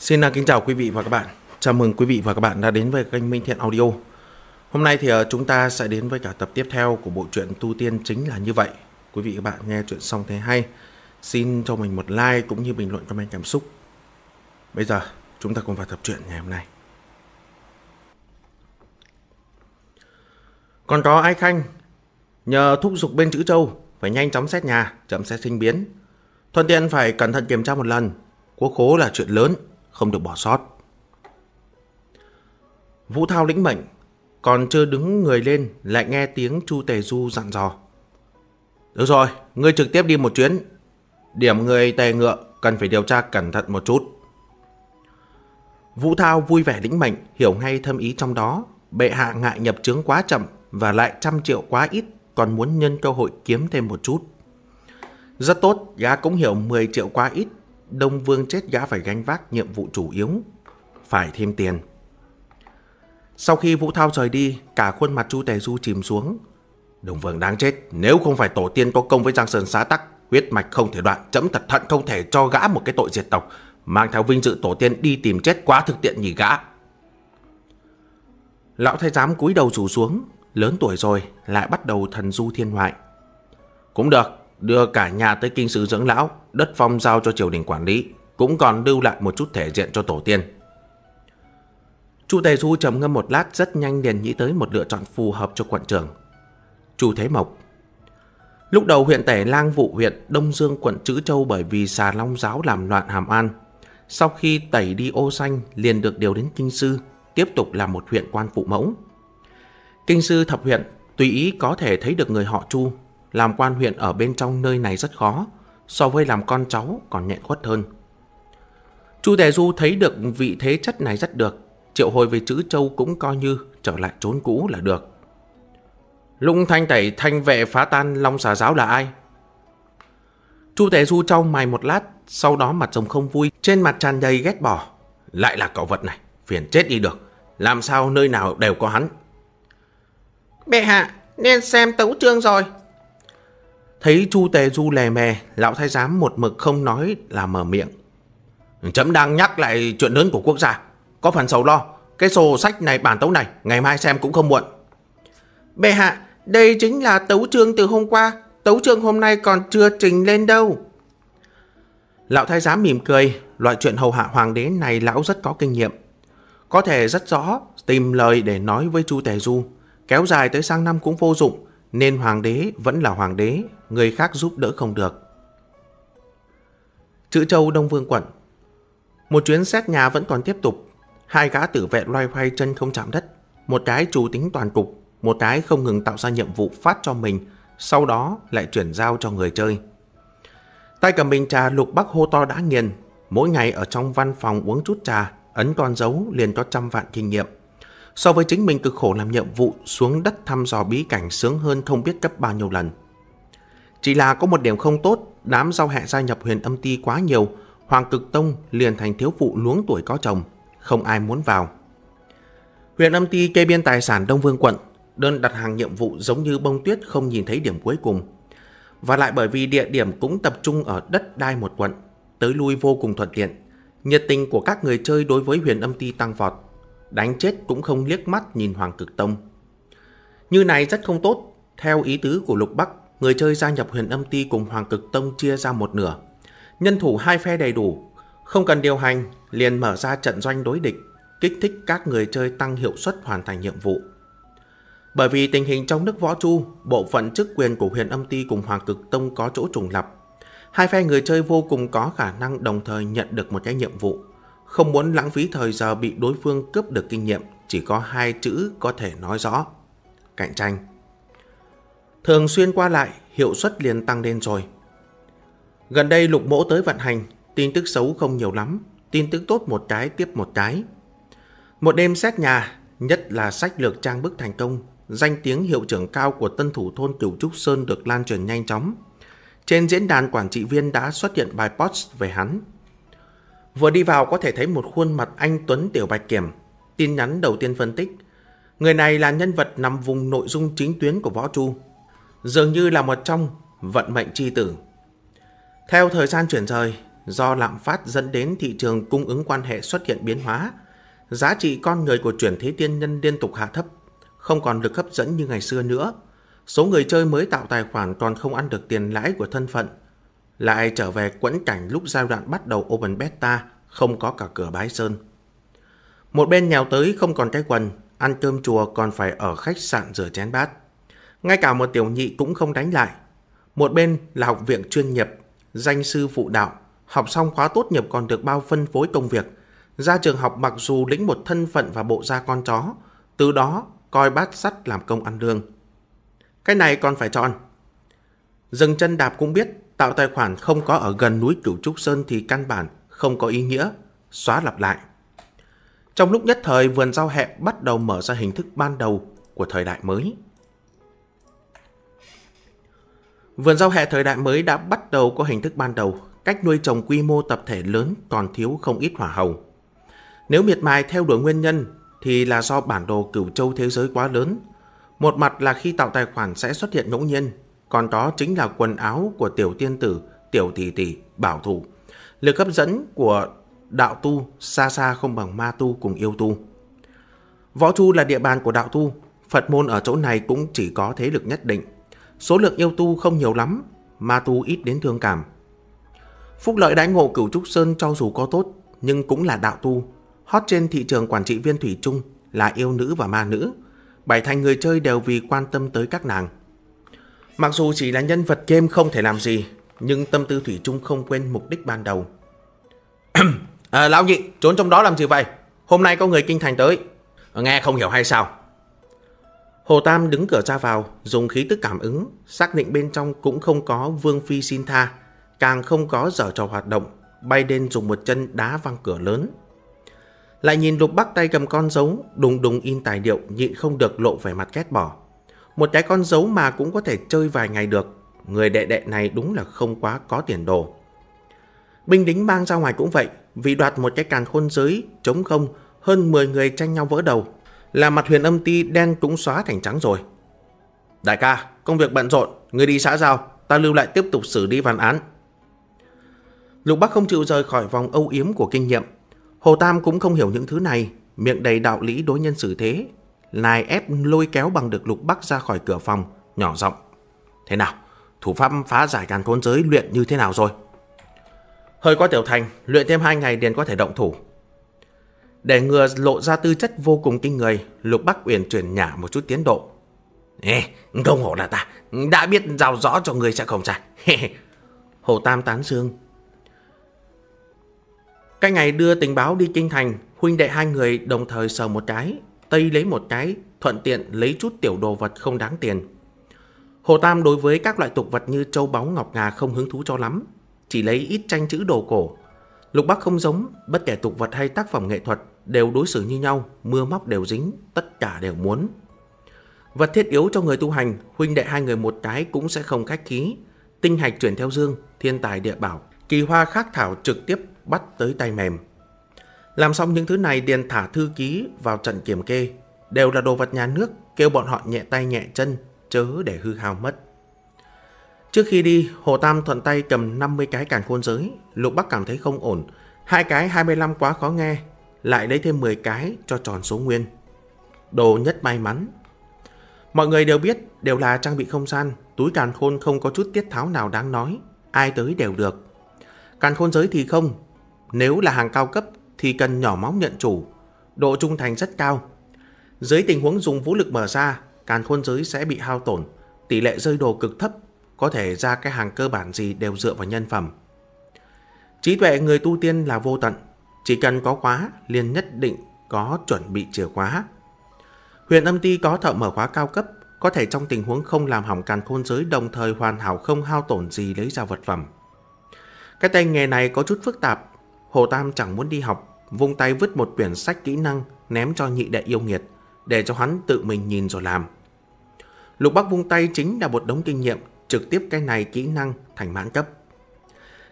Xin à, kính chào quý vị và các bạn. Chào mừng quý vị và các bạn đã đến với kênh Minh Thiện Audio. Hôm nay thì à, chúng ta sẽ đến với cả tập tiếp theo của bộ truyện Tu Tiên chính là như vậy. Quý vị và các bạn nghe chuyện xong thế hay, xin cho mình một like cũng như bình luận comment cảm xúc. Bây giờ chúng ta cùng vào tập truyện ngày hôm nay. Còn có Ai Khanh, nhờ thúc giục bên chữ châu phải nhanh chóng xét nhà, chậm xét sinh biến. Thuận tiện phải cẩn thận kiểm tra một lần, quốc khố là chuyện lớn, không được bỏ sót. Vũ Thao lĩnh mệnh, còn chưa đứng người lên lại nghe tiếng Chu Tề Du dặn dò. Được rồi, ngươi trực tiếp đi một chuyến. Điểm người tề ngựa cần phải điều tra cẩn thận một chút. Vũ Thao vui vẻ lĩnh mệnh, hiểu ngay thâm ý trong đó. Bệ hạ ngại nhập trướng quá chậm và lại trăm triệu quá ít, còn muốn nhân cơ hội kiếm thêm một chút. Rất tốt, gã cũng hiểu 10 triệu quá ít Đông Vương chết gã phải gánh vác nhiệm vụ chủ yếu, phải thêm tiền. Sau khi Vũ Thao rời đi, cả khuôn mặt Chu Tề Du chìm xuống. Đông Vương đáng chết, nếu không phải tổ tiên có công với Giang Sơn xá tắc, huyết mạch không thể đoạn, chấm thật thận không thể cho gã một cái tội diệt tộc, mang theo vinh dự tổ tiên đi tìm chết quá thực tiện nhỉ gã. Lão thái giám cúi đầu rủ xuống, lớn tuổi rồi lại bắt đầu thần du thiên hoại. Cũng được, đưa cả nhà tới kinh sư dưỡng lão, đất phong giao cho triều đình quản lý, cũng còn lưu lại một chút thể diện cho tổ tiên. Chu Tề Du trầm ngâm một lát rất nhanh liền nghĩ tới một lựa chọn phù hợp cho quận trưởng. Chu Thế Mộc Lúc đầu huyện Tẻ Lang vụ huyện Đông Dương quận Chữ Châu bởi vì xà long giáo làm loạn Hàm An. Sau khi tẩy đi ô xanh liền được điều đến Kinh Sư, tiếp tục là một huyện quan phụ mẫu. Kinh Sư thập huyện tùy ý có thể thấy được người họ Chu làm quan huyện ở bên trong nơi này rất khó, so với làm con cháu còn nhẹ khuất hơn. Chu Tề Du thấy được vị thế chất này rất được, triệu hồi về chữ châu cũng coi như trở lại trốn cũ là được. Lũng thanh tẩy thanh vệ phá tan long xà giáo là ai? Chu Tề Du trong mày một lát, sau đó mặt chồng không vui, trên mặt tràn đầy ghét bỏ. Lại là cậu vật này, phiền chết đi được, làm sao nơi nào đều có hắn. Bệ hạ, nên xem tấu trương rồi, Thấy Chu Tề Du lè mè, lão thái giám một mực không nói là mở miệng. Chấm đang nhắc lại chuyện lớn của quốc gia. Có phần sầu lo, cái sổ sách này bản tấu này ngày mai xem cũng không muộn. Bệ hạ, đây chính là tấu chương từ hôm qua, tấu chương hôm nay còn chưa trình lên đâu. Lão thái giám mỉm cười, loại chuyện hầu hạ hoàng đế này lão rất có kinh nghiệm. Có thể rất rõ tìm lời để nói với Chu Tề Du, kéo dài tới sang năm cũng vô dụng, nên hoàng đế vẫn là hoàng đế, người khác giúp đỡ không được. Chữ Châu Đông Vương Quận Một chuyến xét nhà vẫn còn tiếp tục, hai gã tử vệ loay hoay chân không chạm đất, một cái chủ tính toàn cục, một cái không ngừng tạo ra nhiệm vụ phát cho mình, sau đó lại chuyển giao cho người chơi. Tay cầm bình trà lục bắc hô to đã nghiền, mỗi ngày ở trong văn phòng uống chút trà, ấn con dấu liền có trăm vạn kinh nghiệm. So với chính mình cực khổ làm nhiệm vụ xuống đất thăm dò bí cảnh sướng hơn không biết cấp bao nhiêu lần. Chỉ là có một điểm không tốt, đám giao hẹ gia nhập huyền âm ti quá nhiều, Hoàng Cực Tông liền thành thiếu phụ luống tuổi có chồng, không ai muốn vào. Huyền âm ti kê biên tài sản Đông Vương quận, đơn đặt hàng nhiệm vụ giống như bông tuyết không nhìn thấy điểm cuối cùng. Và lại bởi vì địa điểm cũng tập trung ở đất đai một quận, tới lui vô cùng thuận tiện. Nhiệt tình của các người chơi đối với huyền âm ti tăng vọt, đánh chết cũng không liếc mắt nhìn Hoàng Cực Tông. Như này rất không tốt, theo ý tứ của Lục Bắc, người chơi gia nhập huyền âm ti cùng Hoàng Cực Tông chia ra một nửa. Nhân thủ hai phe đầy đủ, không cần điều hành, liền mở ra trận doanh đối địch, kích thích các người chơi tăng hiệu suất hoàn thành nhiệm vụ. Bởi vì tình hình trong nước võ chu, bộ phận chức quyền của huyền âm ti cùng Hoàng Cực Tông có chỗ trùng lập. Hai phe người chơi vô cùng có khả năng đồng thời nhận được một cái nhiệm vụ. Không muốn lãng phí thời giờ bị đối phương cướp được kinh nghiệm, chỉ có hai chữ có thể nói rõ. Cạnh tranh Thường xuyên qua lại, hiệu suất liền tăng lên rồi. Gần đây lục mỗ tới vận hành, tin tức xấu không nhiều lắm, tin tức tốt một cái tiếp một cái. Một đêm xét nhà, nhất là sách lược trang bức thành công, danh tiếng hiệu trưởng cao của tân thủ thôn Cửu Trúc Sơn được lan truyền nhanh chóng. Trên diễn đàn quản trị viên đã xuất hiện bài post về hắn. Vừa đi vào có thể thấy một khuôn mặt anh Tuấn Tiểu Bạch Kiểm. Tin nhắn đầu tiên phân tích. Người này là nhân vật nằm vùng nội dung chính tuyến của Võ Chu dường như là một trong vận mệnh chi tử. Theo thời gian chuyển rời, do lạm phát dẫn đến thị trường cung ứng quan hệ xuất hiện biến hóa, giá trị con người của chuyển thế tiên nhân liên tục hạ thấp, không còn lực hấp dẫn như ngày xưa nữa. Số người chơi mới tạo tài khoản còn không ăn được tiền lãi của thân phận, lại trở về quẫn cảnh lúc giai đoạn bắt đầu Open Beta không có cả cửa bái sơn. Một bên nhào tới không còn cái quần, ăn cơm chùa còn phải ở khách sạn rửa chén bát. Ngay cả một tiểu nhị cũng không đánh lại. Một bên là học viện chuyên nghiệp, danh sư phụ đạo, học xong khóa tốt nghiệp còn được bao phân phối công việc. Ra trường học mặc dù lĩnh một thân phận và bộ da con chó, từ đó coi bát sắt làm công ăn lương. Cái này còn phải chọn. Dừng chân đạp cũng biết, tạo tài khoản không có ở gần núi Cửu Trúc Sơn thì căn bản không có ý nghĩa, xóa lặp lại. Trong lúc nhất thời, vườn rau hẹ bắt đầu mở ra hình thức ban đầu của thời đại mới. Vườn rau hẹ thời đại mới đã bắt đầu có hình thức ban đầu, cách nuôi trồng quy mô tập thể lớn còn thiếu không ít hỏa hầu. Nếu miệt mài theo đuổi nguyên nhân thì là do bản đồ cửu châu thế giới quá lớn. Một mặt là khi tạo tài khoản sẽ xuất hiện ngẫu nhiên, còn đó chính là quần áo của tiểu tiên tử, tiểu tỷ tỷ, bảo thủ. Lực hấp dẫn của đạo tu xa xa không bằng ma tu cùng yêu tu. Võ Chu là địa bàn của đạo tu, Phật môn ở chỗ này cũng chỉ có thế lực nhất định. Số lượng yêu tu không nhiều lắm, ma tu ít đến thương cảm. Phúc lợi đãi ngộ cửu trúc sơn cho dù có tốt, nhưng cũng là đạo tu. Hot trên thị trường quản trị viên Thủy Trung là yêu nữ và ma nữ. Bảy thành người chơi đều vì quan tâm tới các nàng. Mặc dù chỉ là nhân vật game không thể làm gì, nhưng tâm tư Thủy Trung không quên mục đích ban đầu. à, lão nhị, trốn trong đó làm gì vậy? Hôm nay có người kinh thành tới. Nghe không hiểu hay sao? Hồ Tam đứng cửa ra vào, dùng khí tức cảm ứng, xác định bên trong cũng không có Vương Phi xin tha, càng không có dở trò hoạt động, bay lên dùng một chân đá văng cửa lớn. Lại nhìn lục bắc tay cầm con dấu, đùng đùng in tài liệu nhịn không được lộ vẻ mặt két bỏ. Một cái con dấu mà cũng có thể chơi vài ngày được, người đệ đệ này đúng là không quá có tiền đồ. Binh đính mang ra ngoài cũng vậy, vì đoạt một cái càn khôn giới, chống không, hơn 10 người tranh nhau vỡ đầu, là mặt huyền âm ti đen túng xóa thành trắng rồi. Đại ca, công việc bận rộn, người đi xã giao, ta lưu lại tiếp tục xử lý văn án. Lục Bắc không chịu rời khỏi vòng âu yếm của kinh nghiệm. Hồ Tam cũng không hiểu những thứ này, miệng đầy đạo lý đối nhân xử thế. Nài ép lôi kéo bằng được Lục Bắc ra khỏi cửa phòng, nhỏ giọng. Thế nào, thủ pháp phá giải càn khôn giới luyện như thế nào rồi? Hơi qua tiểu thành, luyện thêm hai ngày liền có thể động thủ, để ngừa lộ ra tư chất vô cùng kinh người, Lục Bắc Uyển chuyển nhả một chút tiến độ. Ê, không hổ là ta, đã biết giao rõ cho người sẽ không sai. Hồ Tam tán dương. Cái ngày đưa tình báo đi kinh thành, huynh đệ hai người đồng thời sờ một cái, Tây lấy một cái, thuận tiện lấy chút tiểu đồ vật không đáng tiền. Hồ Tam đối với các loại tục vật như châu báu ngọc ngà không hứng thú cho lắm, chỉ lấy ít tranh chữ đồ cổ, Lục Bắc không giống, bất kể tục vật hay tác phẩm nghệ thuật đều đối xử như nhau, mưa móc đều dính, tất cả đều muốn. Vật thiết yếu cho người tu hành, huynh đệ hai người một cái cũng sẽ không khách khí. Tinh hạch chuyển theo dương, thiên tài địa bảo, kỳ hoa khắc thảo trực tiếp bắt tới tay mềm. Làm xong những thứ này điền thả thư ký vào trận kiểm kê, đều là đồ vật nhà nước, kêu bọn họ nhẹ tay nhẹ chân, chớ để hư hao mất. Trước khi đi, Hồ Tam thuận tay cầm 50 cái càn khôn giới. Lục Bắc cảm thấy không ổn. Hai cái 25 quá khó nghe. Lại lấy thêm 10 cái cho tròn số nguyên. Đồ nhất may mắn. Mọi người đều biết đều là trang bị không gian. Túi càn khôn không có chút tiết tháo nào đáng nói. Ai tới đều được. Càn khôn giới thì không. Nếu là hàng cao cấp thì cần nhỏ máu nhận chủ. Độ trung thành rất cao. Dưới tình huống dùng vũ lực mở ra, càn khôn giới sẽ bị hao tổn. Tỷ lệ rơi đồ cực thấp có thể ra cái hàng cơ bản gì đều dựa vào nhân phẩm. Trí tuệ người tu tiên là vô tận, chỉ cần có khóa liền nhất định có chuẩn bị chìa khóa. Huyền âm ti có thợ mở khóa cao cấp, có thể trong tình huống không làm hỏng càn khôn giới đồng thời hoàn hảo không hao tổn gì lấy ra vật phẩm. Cái tay nghề này có chút phức tạp, Hồ Tam chẳng muốn đi học, vung tay vứt một quyển sách kỹ năng ném cho nhị đệ yêu nghiệt, để cho hắn tự mình nhìn rồi làm. Lục Bắc vung tay chính là một đống kinh nghiệm trực tiếp cái này kỹ năng thành mãn cấp.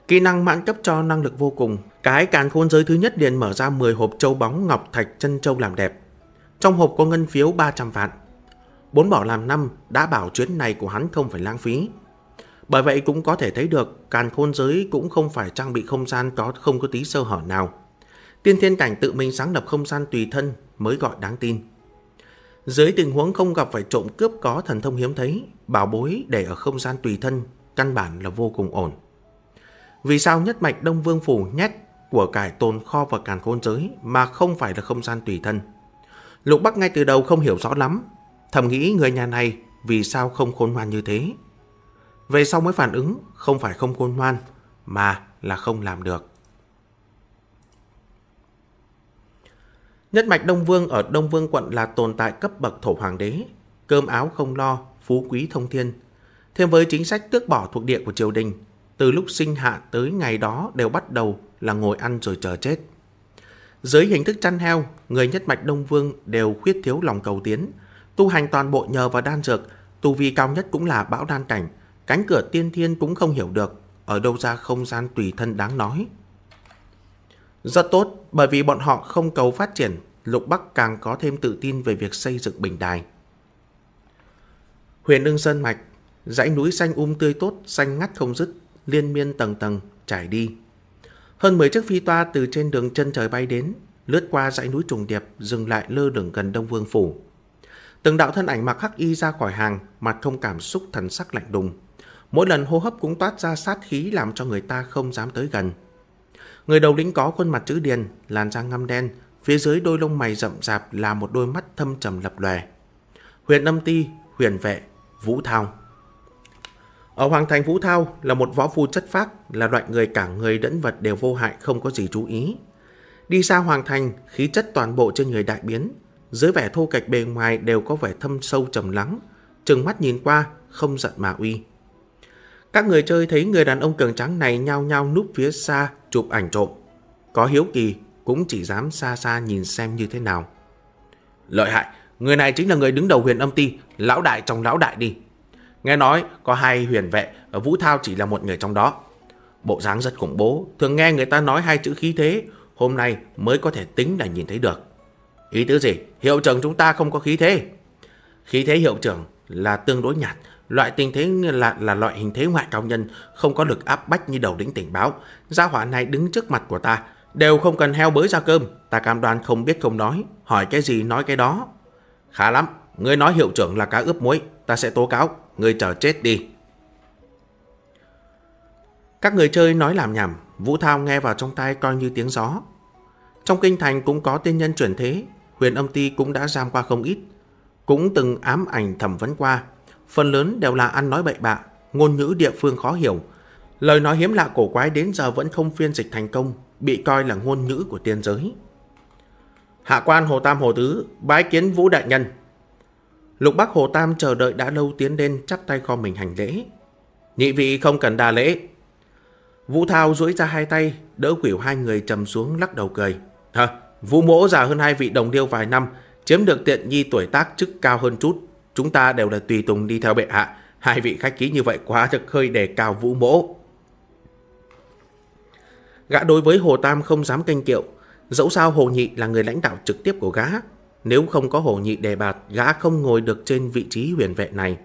Kỹ năng mãn cấp cho năng lực vô cùng. Cái càn khôn giới thứ nhất liền mở ra 10 hộp châu bóng ngọc thạch chân châu làm đẹp. Trong hộp có ngân phiếu 300 vạn. Bốn bỏ làm năm đã bảo chuyến này của hắn không phải lãng phí. Bởi vậy cũng có thể thấy được càn khôn giới cũng không phải trang bị không gian có không có tí sơ hở nào. Tiên thiên cảnh tự mình sáng lập không gian tùy thân mới gọi đáng tin. Dưới tình huống không gặp phải trộm cướp có thần thông hiếm thấy, bảo bối để ở không gian tùy thân, căn bản là vô cùng ổn. Vì sao nhất mạch Đông Vương Phủ nhét của cải tồn kho và càn khôn giới mà không phải là không gian tùy thân? Lục Bắc ngay từ đầu không hiểu rõ lắm, thầm nghĩ người nhà này vì sao không khôn ngoan như thế. Về sau mới phản ứng không phải không khôn ngoan mà là không làm được. Nhất mạch Đông Vương ở Đông Vương quận là tồn tại cấp bậc thổ hoàng đế, cơm áo không lo, phú quý thông thiên. Thêm với chính sách tước bỏ thuộc địa của triều đình, từ lúc sinh hạ tới ngày đó đều bắt đầu là ngồi ăn rồi chờ chết. Dưới hình thức chăn heo, người nhất mạch Đông Vương đều khuyết thiếu lòng cầu tiến. Tu hành toàn bộ nhờ vào đan dược, tu vi cao nhất cũng là bão đan cảnh. Cánh cửa tiên thiên cũng không hiểu được, ở đâu ra không gian tùy thân đáng nói. Rất tốt bởi vì bọn họ không cầu phát triển, Lục Bắc càng có thêm tự tin về việc xây dựng bình đài. Huyền ưng sơn mạch, dãy núi xanh um tươi tốt, xanh ngắt không dứt, liên miên tầng tầng, trải đi. Hơn 10 chiếc phi toa từ trên đường chân trời bay đến, lướt qua dãy núi trùng điệp, dừng lại lơ đường gần Đông Vương Phủ. Từng đạo thân ảnh mặc hắc y ra khỏi hàng, mặt không cảm xúc thần sắc lạnh đùng. Mỗi lần hô hấp cũng toát ra sát khí làm cho người ta không dám tới gần. Người đầu lĩnh có khuôn mặt chữ điền, làn da ngăm đen, phía dưới đôi lông mày rậm rạp là một đôi mắt thâm trầm lập lòe. Huyện Âm Ti, Huyền Vệ, Vũ Thao. Ở Hoàng Thành Vũ Thao là một võ phu chất phác, là loại người cả người đẫn vật đều vô hại không có gì chú ý. Đi xa Hoàng Thành, khí chất toàn bộ trên người đại biến, dưới vẻ thô kệch bề ngoài đều có vẻ thâm sâu trầm lắng, trừng mắt nhìn qua, không giận mà uy. Các người chơi thấy người đàn ông cường trắng này nhao nhao núp phía xa chụp ảnh trộm. Có hiếu kỳ cũng chỉ dám xa xa nhìn xem như thế nào. Lợi hại, người này chính là người đứng đầu huyền âm ti, lão đại trong lão đại đi. Nghe nói có hai huyền vệ, ở Vũ Thao chỉ là một người trong đó. Bộ dáng rất khủng bố, thường nghe người ta nói hai chữ khí thế, hôm nay mới có thể tính là nhìn thấy được. Ý tứ gì? Hiệu trưởng chúng ta không có khí thế. Khí thế hiệu trưởng là tương đối nhạt, Loại tình thế là, là loại hình thế ngoại cao nhân, không có lực áp bách như đầu đỉnh tình báo. Gia hỏa này đứng trước mặt của ta, đều không cần heo bới ra cơm, ta cam đoan không biết không nói, hỏi cái gì nói cái đó. Khá lắm, ngươi nói hiệu trưởng là cá ướp muối, ta sẽ tố cáo, ngươi chờ chết đi. Các người chơi nói làm nhảm, Vũ Thao nghe vào trong tai coi như tiếng gió. Trong kinh thành cũng có tiên nhân chuyển thế, huyền âm ti cũng đã giam qua không ít, cũng từng ám ảnh thẩm vấn qua, phần lớn đều là ăn nói bậy bạ, ngôn ngữ địa phương khó hiểu. Lời nói hiếm lạ cổ quái đến giờ vẫn không phiên dịch thành công, bị coi là ngôn ngữ của tiên giới. Hạ quan Hồ Tam Hồ Tứ, bái kiến Vũ Đại Nhân. Lục Bắc Hồ Tam chờ đợi đã lâu tiến lên chắp tay kho mình hành lễ. Nhị vị không cần đà lễ. Vũ Thao duỗi ra hai tay, đỡ quỷu hai người trầm xuống lắc đầu cười. Hả, Vũ Mỗ già hơn hai vị đồng điêu vài năm, chiếm được tiện nhi tuổi tác chức cao hơn chút, Chúng ta đều là tùy tùng đi theo bệ hạ. Hai vị khách khí như vậy quá thật hơi đề cao vũ mỗ. Gã đối với Hồ Tam không dám canh kiệu. Dẫu sao Hồ Nhị là người lãnh đạo trực tiếp của gã. Nếu không có Hồ Nhị đề bạt, gã không ngồi được trên vị trí huyền vệ này.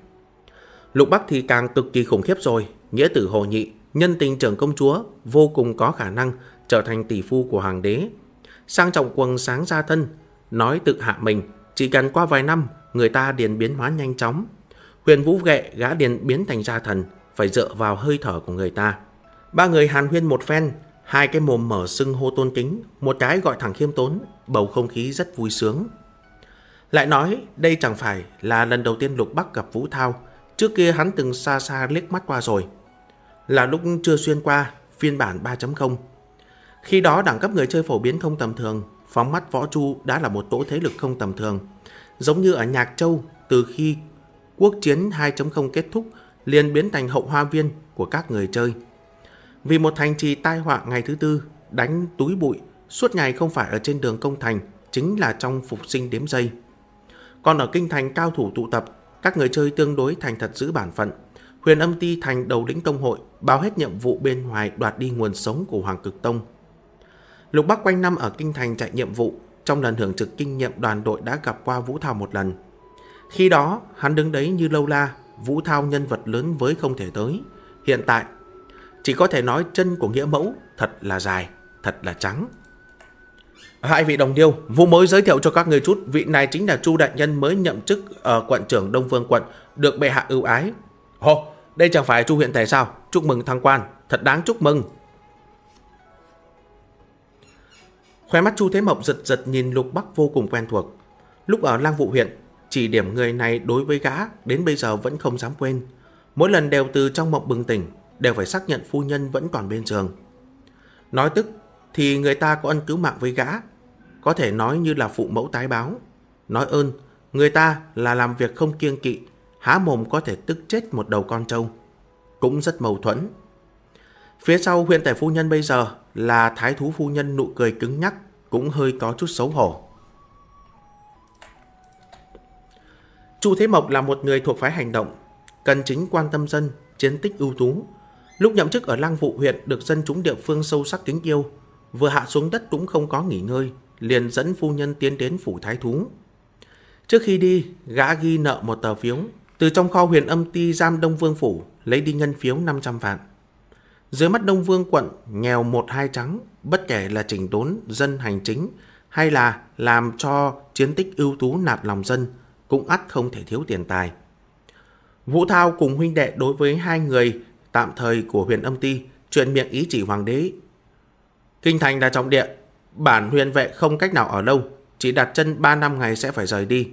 Lục Bắc thì càng cực kỳ khủng khiếp rồi. Nghĩa tử Hồ Nhị, nhân tình trưởng công chúa, vô cùng có khả năng trở thành tỷ phu của hoàng đế. Sang trọng quần sáng ra thân, nói tự hạ mình, chỉ cần qua vài năm, người ta điền biến hóa nhanh chóng. Huyền vũ ghệ gã điền biến thành gia thần, phải dựa vào hơi thở của người ta. Ba người hàn huyên một phen, hai cái mồm mở sưng hô tôn kính, một cái gọi thẳng khiêm tốn, bầu không khí rất vui sướng. Lại nói, đây chẳng phải là lần đầu tiên Lục Bắc gặp Vũ Thao, trước kia hắn từng xa xa liếc mắt qua rồi. Là lúc chưa xuyên qua, phiên bản 3.0. Khi đó đẳng cấp người chơi phổ biến không tầm thường, phóng mắt võ chu đã là một tổ thế lực không tầm thường. Giống như ở Nhạc Châu, từ khi quốc chiến 2.0 kết thúc liền biến thành hậu hoa viên của các người chơi. Vì một thành trì tai họa ngày thứ tư, đánh túi bụi, suốt ngày không phải ở trên đường công thành, chính là trong phục sinh đếm giây. Còn ở kinh thành cao thủ tụ tập, các người chơi tương đối thành thật giữ bản phận. Huyền âm ti thành đầu lĩnh công hội, báo hết nhiệm vụ bên ngoài đoạt đi nguồn sống của Hoàng Cực Tông. Lục Bắc quanh năm ở kinh thành chạy nhiệm vụ, trong lần hưởng trực kinh nghiệm đoàn đội đã gặp qua Vũ Thao một lần. Khi đó, hắn đứng đấy như lâu la, Vũ Thao nhân vật lớn với không thể tới. Hiện tại, chỉ có thể nói chân của nghĩa mẫu thật là dài, thật là trắng. Hai vị đồng điêu, Vũ mới giới thiệu cho các người chút, vị này chính là Chu Đại Nhân mới nhậm chức ở quận trưởng Đông vương quận, được bệ hạ ưu ái. Hồ, đây chẳng phải Chu huyện tề sao, chúc mừng thăng quan, thật đáng chúc mừng. Khóe mắt Chu Thế Mộc giật giật nhìn Lục Bắc vô cùng quen thuộc. Lúc ở lang vụ huyện, chỉ điểm người này đối với gã đến bây giờ vẫn không dám quên. Mỗi lần đều từ trong mộng bừng tỉnh, đều phải xác nhận phu nhân vẫn còn bên giường. Nói tức thì người ta có ân cứu mạng với gã, có thể nói như là phụ mẫu tái báo. Nói ơn, người ta là làm việc không kiêng kỵ, há mồm có thể tức chết một đầu con trâu. Cũng rất mâu thuẫn. Phía sau huyện tài phu nhân bây giờ là thái thú phu nhân nụ cười cứng nhắc cũng hơi có chút xấu hổ. Chu Thế Mộc là một người thuộc phái hành động, cần chính quan tâm dân, chiến tích ưu tú. Lúc nhậm chức ở Lang Vụ huyện được dân chúng địa phương sâu sắc kính yêu, vừa hạ xuống đất cũng không có nghỉ ngơi, liền dẫn phu nhân tiến đến phủ thái thú. Trước khi đi, gã ghi nợ một tờ phiếu, từ trong kho huyền âm ti giam Đông Vương Phủ lấy đi ngân phiếu 500 vạn. Dưới mắt Đông Vương quận nghèo một hai trắng, bất kể là chỉnh đốn dân hành chính hay là làm cho chiến tích ưu tú nạp lòng dân, cũng ắt không thể thiếu tiền tài. Vũ Thao cùng huynh đệ đối với hai người tạm thời của huyền âm ti truyền miệng ý chỉ hoàng đế. Kinh thành là trọng địa, bản huyền vệ không cách nào ở lâu, chỉ đặt chân 3 năm ngày sẽ phải rời đi.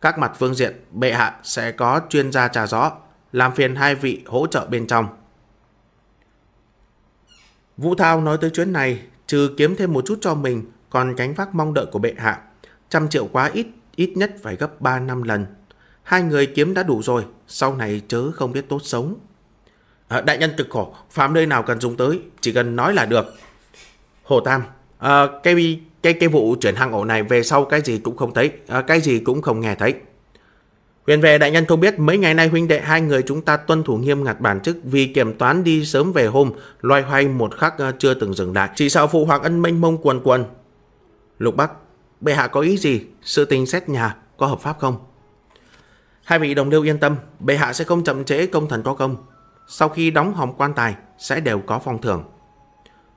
Các mặt phương diện, bệ hạ sẽ có chuyên gia trà rõ, làm phiền hai vị hỗ trợ bên trong. Vũ Thao nói tới chuyến này, trừ kiếm thêm một chút cho mình, còn tránh vác mong đợi của bệ hạ. Trăm triệu quá ít, ít nhất phải gấp 3 năm lần. Hai người kiếm đã đủ rồi, sau này chớ không biết tốt sống. À, ờ, đại nhân cực khổ, phàm nơi nào cần dùng tới, chỉ cần nói là được. Hồ Tam, à, cái, cái, cái vụ chuyển hàng ổ này về sau cái gì cũng không thấy, à, cái gì cũng không nghe thấy. Huyền về đại nhân không biết mấy ngày nay huynh đệ hai người chúng ta tuân thủ nghiêm ngặt bản chức vì kiểm toán đi sớm về hôm, loay hoay một khắc ờ, chưa từng dừng lại. Chỉ sợ phụ hoàng ân mênh mông quần quần. Lục Bắc, bệ hạ có ý gì? Sự tình xét nhà có hợp pháp không? Hai vị đồng liêu yên tâm, bệ hạ sẽ không chậm trễ công thần có công. Sau khi đóng hòm quan tài sẽ đều có phong thưởng.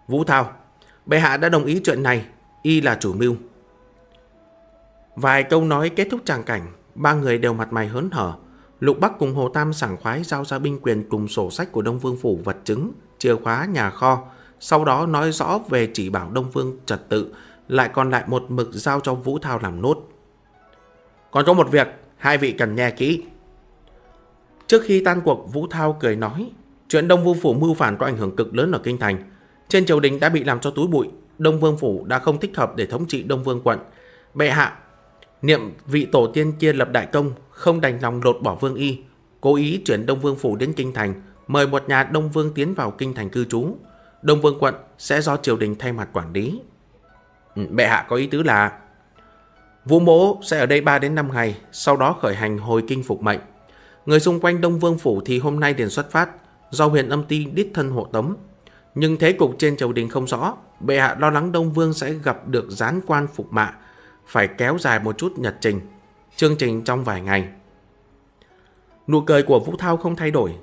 Vũ Thao, bệ hạ đã đồng ý chuyện này, y là chủ mưu. Vài câu nói kết thúc tràng cảnh, Ba người đều mặt mày hớn hở. Lục Bắc cùng Hồ Tam sảng khoái giao ra binh quyền cùng sổ sách của Đông Vương Phủ vật chứng, chìa khóa nhà kho, sau đó nói rõ về chỉ bảo Đông Vương trật tự, lại còn lại một mực giao cho Vũ Thao làm nốt. Còn có một việc, hai vị cần nghe kỹ. Trước khi tan cuộc, Vũ Thao cười nói, chuyện Đông Vương Phủ mưu phản có ảnh hưởng cực lớn ở Kinh Thành. Trên triều đình đã bị làm cho túi bụi, Đông Vương Phủ đã không thích hợp để thống trị Đông Vương quận. Bệ hạ, Niệm vị tổ tiên chia lập đại công, không đành lòng lột bỏ vương y, cố ý chuyển Đông Vương Phủ đến Kinh Thành, mời một nhà Đông Vương tiến vào Kinh Thành cư trú. Đông Vương quận sẽ do triều đình thay mặt quản lý. Ừ, bệ hạ có ý tứ là Vũ mỗ sẽ ở đây 3 đến 5 ngày, sau đó khởi hành hồi kinh phục mệnh. Người xung quanh Đông Vương Phủ thì hôm nay liền xuất phát, do huyện âm ti đích thân hộ tấm Nhưng thế cục trên triều đình không rõ, bệ hạ lo lắng Đông Vương sẽ gặp được gián quan phục mạ, phải kéo dài một chút nhật trình, chương trình trong vài ngày. Nụ cười của Vũ Thao không thay đổi.